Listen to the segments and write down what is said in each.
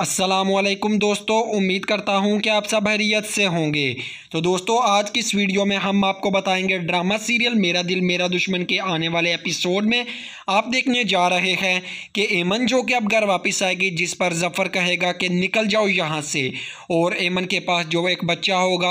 असलम दोस्तों उम्मीद करता हूँ कि आप सब हैरियत से होंगे तो दोस्तों आज की इस वीडियो में हम आपको बताएंगे ड्रामा सीरियल मेरा दिल मेरा दुश्मन के आने वाले एपिसोड में आप देखने जा रहे हैं कि एमन जो कि अब घर वापस आएगी जिस पर जफ़र कहेगा कि निकल जाओ यहाँ से और एमन के पास जो एक बच्चा होगा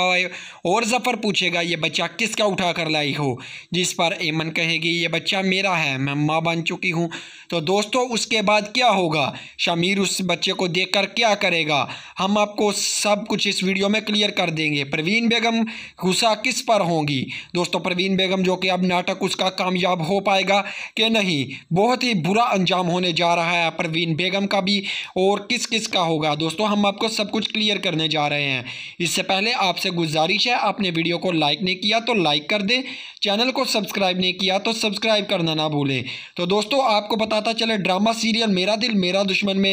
और जफ़र पूछेगा ये बच्चा किसका उठा कर लाई हो जिस पर एमन कहेगी ये बच्चा मेरा है मैं माँ बन चुकी हूँ तो दोस्तों उसके बाद क्या होगा शमीर उस बच्चे को देख कर क्या करेगा हम आपको सब कुछ इस वीडियो में क्लियर कर देंगे प्रवीण बेगम गुस्सा किस पर होंगी दोस्तों प्रवीण बेगम जो कि अब नाटक उसका कामयाब हो पाएगा कि नहीं बहुत ही बुरा अंजाम होने जा रहा है प्रवीण बेगम का भी और किस किस का होगा दोस्तों हम आपको सब कुछ क्लियर करने जा रहे हैं इससे पहले आपसे गुजारिश है आपने वीडियो को लाइक नहीं किया तो लाइक कर दें चैनल को सब्सक्राइब नहीं किया तो सब्सक्राइब करना ना भूलें तो दोस्तों आपको बताता चले ड्रामा सीरियल मेरा दिल मेरा दुश्मन में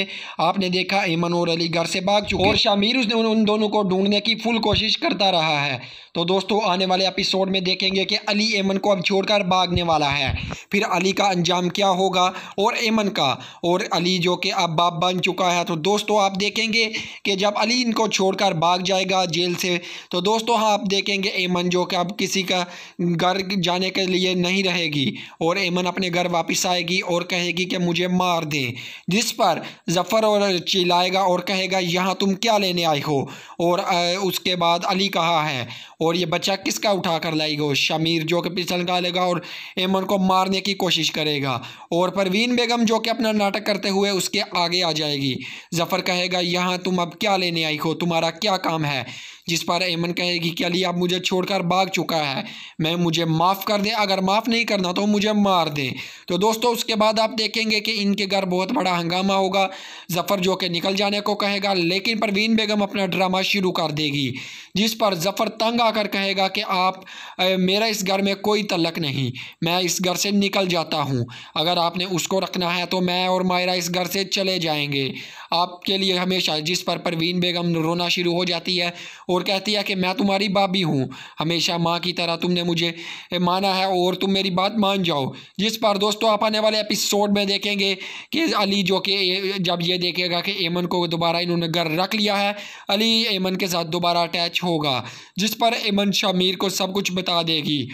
आपने देखा और अली घर से भाग चुके और शामिर उसने उन दोनों को ढूंढने की फुल कोशिश करता रहा है तो दोस्तों आने वाले एपिसोड में देखेंगे कि अली ऐमन को अब छोड़कर भागने वाला है फिर अली का अंजाम क्या होगा और ऐमन का और अली जो कि अब बाप बन चुका है तो दोस्तों आप देखेंगे कि जब अली इनको छोड़कर भाग जाएगा जेल से तो दोस्तों हाँ आप देखेंगे ऐमन जो कि अब किसी का घर जाने के लिए नहीं रहेगी और ऐमन अपने घर वापस आएगी और कहेगी कि मुझे मार दें जिस पर जफ़र और चिल्ला आएगा और कहेगा यहाँ तुम क्या लेने आए हो और उसके बाद अली कहा है और ये बच्चा किसका उठा कर लाएगा शमीर जो कि पिछल निकालेगा और एमन को मारने की कोशिश करेगा और परवीन बेगम जो कि अपना नाटक करते हुए उसके आगे आ जाएगी ज़फ़र कहेगा यहाँ तुम अब क्या लेने आई हो तुम्हारा क्या काम है जिस पर ऐमन कहेगी कि अली आप मुझे छोड़कर भाग चुका है मैं मुझे माफ़ कर दें अगर माफ़ नहीं करना तो मुझे मार दें तो दोस्तों उसके बाद आप देखेंगे कि इनके घर बहुत बड़ा हंगामा होगा जफ़र जो कि निकल जाने को कहेगा लेकिन परवीन बेगम अपना ड्रामा शुरू कर देगी जिस पर जफ़र तंग आकर कहेगा कि आप ए, मेरा इस घर में कोई तलक नहीं मैं इस घर से निकल जाता हूँ अगर आपने उसको रखना है तो मैं और मायरा इस घर से चले जाएंगे आपके लिए हमेशा जिस पर परवीन बेगम रोना शुरू हो जाती है और कहती है कि मैं तुम्हारी भाभी हूँ हमेशा माँ की तरह तुमने मुझे माना है और तुम मेरी बात मान जाओ जिस पर दोस्तों आप आने वाले एपिसोड में देखेंगे कि अली जो कि जब ये देखेगा कि एमन को दोबारा इन्होंने घर रख लिया है अली एमन के साथ दोबारा अटैच होगा जिस पर एमन शमीर को सब कुछ बता देगी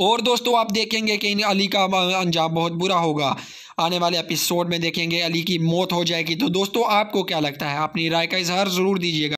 और दोस्तों आप देखेंगे कि इन अली का अंजाम बहुत बुरा होगा आने वाले एपिसोड में देखेंगे अली की मौत हो जाएगी तो दोस्तों आपको क्या लगता है अपनी राय का इजहार ज़रूर दीजिएगा